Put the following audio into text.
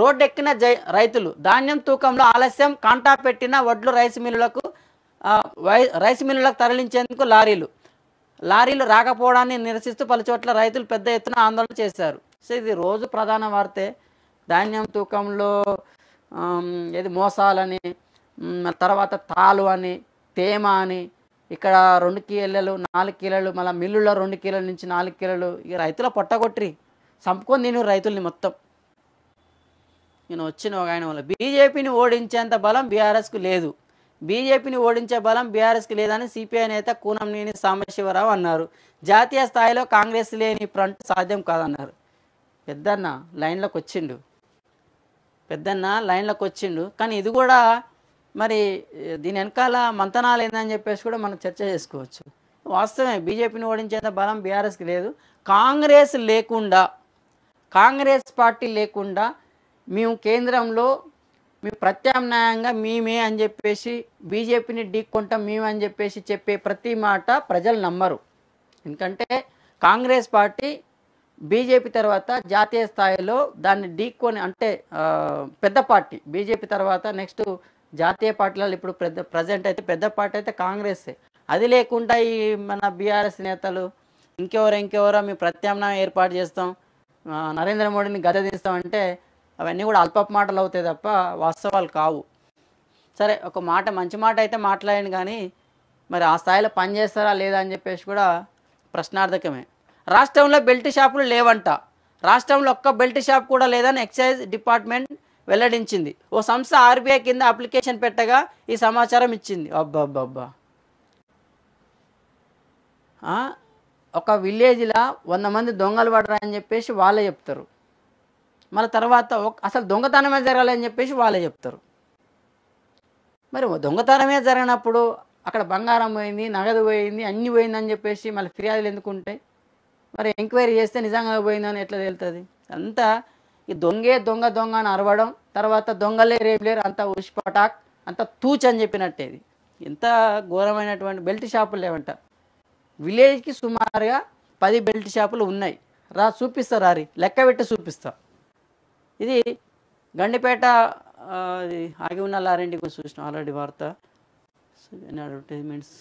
రోడ్డెక్కిన జై రైతులు ధాన్యం తూకంలో ఆలస్యం కాంటా పెట్టిన వడ్లు రైస్ మిల్లులకు రైస్ మిల్లులకు తరలించేందుకు లారీలు లారీలు రాకపోవడాన్ని నిరసిస్తూ పలుచోట్ల రైతులు పెద్ద ఎత్తున ఆందోళన చేశారు సో ఇది రోజు ప్రధాన వార్తే ధాన్యం తూకంలో ఏది మోసాలని తర్వాత తాలు అని తేమ అని ఇక్కడ రెండు కీళ్ళలు నాలుగు కీళ్ళలు మళ్ళీ మిల్లులో రెండు కీలల నుంచి నాలుగు కీళ్ళలు ఈ రైతుల పొట్టగొట్టి చంపుకొని నేను రైతుల్ని మొత్తం నేను వచ్చిన ఒక ఆయన వల్ల బీజేపీని ఓడించేంత బలం బీఆర్ఎస్కు లేదు బీజేపీని ఓడించే బలం బీఆర్ఎస్కి లేదని సిపిఐ నేత కూనంనేని సాంబశివరావు అన్నారు జాతీయ స్థాయిలో కాంగ్రెస్ లేని ఫ్రంట్ సాధ్యం కాదన్నారు పెద్దన్న లైన్లోకి వచ్చిండు పెద్దన్న లైన్లోకి వచ్చిండు కానీ ఇది కూడా మరి దీని వెనకాల మంతనాలు ఏందని చెప్పేసి కూడా మనం చర్చ చేసుకోవచ్చు వాస్తవమే బీజేపీని ఓడించేంత బలం బీఆర్ఎస్కి లేదు కాంగ్రెస్ లేకుండా కాంగ్రెస్ పార్టీ లేకుండా మేము కేంద్రంలో మేము ప్రత్యామ్నాయంగా మేమే అని చెప్పేసి బీజేపీని ఢీక్కొంటాం మేము అని చెప్పేసి చెప్పే ప్రతి మాట ప్రజలు నమ్మరు ఎందుకంటే కాంగ్రెస్ పార్టీ బీజేపీ తర్వాత జాతీయ స్థాయిలో దాన్ని ఢీక్కొని అంటే పెద్ద పార్టీ బీజేపీ తర్వాత నెక్స్ట్ జాతీయ పార్టీలలో ఇప్పుడు పెద్ద ప్రజెంట్ అయితే పెద్ద పార్టీ అయితే కాంగ్రెస్ అది లేకుండా ఈ మన బీఆర్ఎస్ నేతలు ఇంకెవరో ఇంకెవరో మేము ప్రత్యామ్నాయం ఏర్పాటు చేస్తాం నరేంద్ర మోడీని గద తీస్తామంటే అవన్నీ కూడా అల్పపు మాటలు అవుతాయి తప్ప వాస్తవాలు కావు సరే ఒక మాట మంచి మాట అయితే మాట్లాడాను కానీ మరి ఆ స్థాయిలో పని చేస్తారా లేదా అని చెప్పేసి కూడా ప్రశ్నార్థకమే రాష్ట్రంలో బెల్ట్ షాపులు లేవంట రాష్ట్రంలో ఒక్క బెల్ట్ షాప్ కూడా లేదని ఎక్సైజ్ డిపార్ట్మెంట్ వెల్లడించింది ఓ సంస్థ ఆర్బీఐ కింద అప్లికేషన్ పెట్టగా ఈ సమాచారం ఇచ్చింది అబ్బబ్బబ్బా ఒక విలేజ్లో వంద మంది దొంగలు పడరా అని చెప్పేసి వాళ్ళే చెప్తారు మళ్ళీ తర్వాత అసలు దొంగతనమే జరగాలని చెప్పేసి వాళ్ళే చెప్తారు మరి దొంగతనమే జరిగినప్పుడు అక్కడ బంగారం పోయింది నగదు పోయింది అన్నీ పోయిందని చెప్పేసి మళ్ళీ ఫిర్యాదులు ఎందుకు ఉంటాయి మరి ఎంక్వైరీ చేస్తే నిజంగా పోయిందని ఎట్లా తెలుతుంది అంతా ఈ దొంగే దొంగ దొంగ అని అరవడం తర్వాత దొంగలే లేరు అంత ఉష్పటాక్ అంత తూచ్ అని చెప్పినట్టేది ఎంత ఘోరమైనటువంటి బెల్ట్ షాపులు లేవంట విలేజ్కి సుమారుగా పది బెల్ట్ షాపులు ఉన్నాయి రా చూపిస్తా రారి లెక్క పెట్టి చూపిస్తాం ఇది గండిపేట ఆగి ఉన్న లారెండి కోసం చూసిన ఆల్రెడీ వార్త అడ్వర్టైజ్మెంట్స్